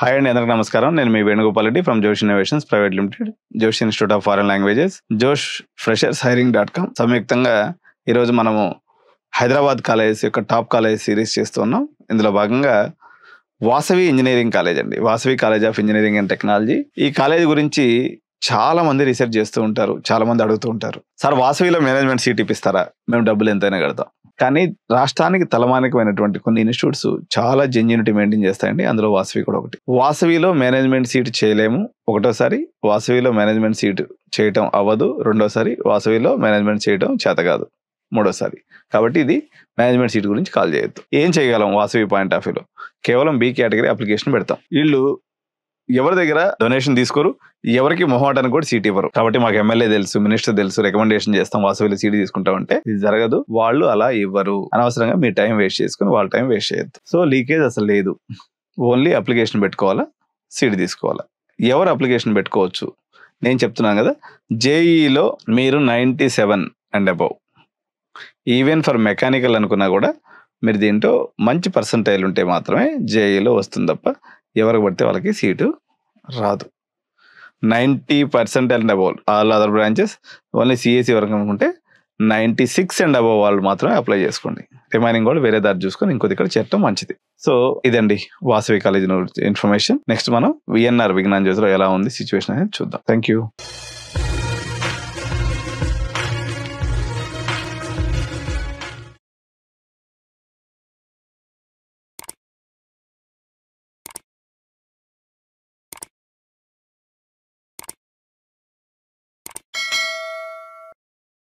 hi అండి అందరికి నమస్కారం నేను మీ Venugopal Reddy from Josh innovations private limited Josh institute of foreign languages Josh freshers hiring dot com సంయుక్తంగా ఈరోజు మనము హైదరాబాద్ కాలేజ్ యొక్క టాప్ కాలేజ్ సిరీస్ చేస్తున్నాం ఇందులో భాగంగా వాసవి ఇంజనీరింగ్ కాలేజ్ అండి Vasavi college of engineering and technology ఈ కాలేజ్ గురించి చాలా మంది రీసెర్చ్ చేస్తూ ఉంటారు చాలా మంది అడుగుతూ ఉంటారు సార్ వాసవిలో మేనేజ్మెంట్ సీట్ ఇప్పిస్తారా మేము డబ్బులు ఎంతైనా కడతాం కానీ రాష్ట్రానికి తలమానికమైనటువంటి కొన్ని ఇన్స్టిట్యూట్స్ చాలా జెన్యునిటీ మెయింటైన్ చేస్తాయండి అందులో వాసవి కూడా ఒకటి వాసవిలో మేనేజ్మెంట్ సీట్ చేయలేము ఒకటోసారి వాసవిలో మేనేజ్మెంట్ సీట్ చేయటం అవ్వదు రెండోసారి వాసవిలో మేనేజ్మెంట్ చేయటం చేత కాదు మూడోసారి కాబట్టి ఇది మేనేజ్మెంట్ సీట్ గురించి కాల్ చేయొద్దు ఏం చేయగలం వాసవి పాయింట్ ఆఫ్ వ్యూలో కేవలం బి కేటగిరీ అప్లికేషన్ పెడతాం వీళ్ళు ఎవరి దగ్గర డొనేషన్ తీసుకోరు ఎవరికి మొహమాటాన్ని కూడా సీట్ ఇవ్వరు కాబట్టి మాకు ఎమ్మెల్యే తెలుసు మినిస్టర్ తెలుసు రికమెండేషన్ చేస్తాం వాసవిలో సీట్ తీసుకుంటా ఉంటే ఇది జరగదు వాళ్ళు అలా ఇవ్వరు అనవసరంగా మీ టైం వేస్ట్ చేసుకుని వాళ్ళ టైం వేస్ట్ చేయొద్దు సో లీకేజ్ అసలు లేదు ఓన్లీ అప్లికేషన్ పెట్టుకోవాలా సీట్ తీసుకోవాలా ఎవరు అప్లికేషన్ పెట్టుకోవచ్చు నేను చెప్తున్నాను కదా జేఈలో e మీరు ninety seven and above even for mechanical అనుకున్నా కూడా మీరు దీంట్లో మంచి పర్సంటైల్ ఉంటే మాత్రమే జేఈలో e వస్తుంది తప్ప ఎవరికి పడితే వాళ్ళకి సీటు రాదు ninety percent and above all other branches only CSC వరకు అనుకుంటే నైంటీ సిక్స్ అండ్ అబౌవ్ వాళ్ళు మాత్రమే అప్లై చేసుకోండి రిమైనింగ్ కూడా వేరే దారి చూసుకొని ఇంకొద్ది ఇక్కడ చేరటం మంచిది సో ఇదండి వాసవి కాలేజ్ ఇన్ఫర్మేషన్ నెక్స్ట్ మనం విఎన్ఆర్ విజ్ఞాన్ జ్యోతిలో ఎలా ఉంది సిచ్యువేషన్ అనేది చూద్దాం థ్యాంక్ యూ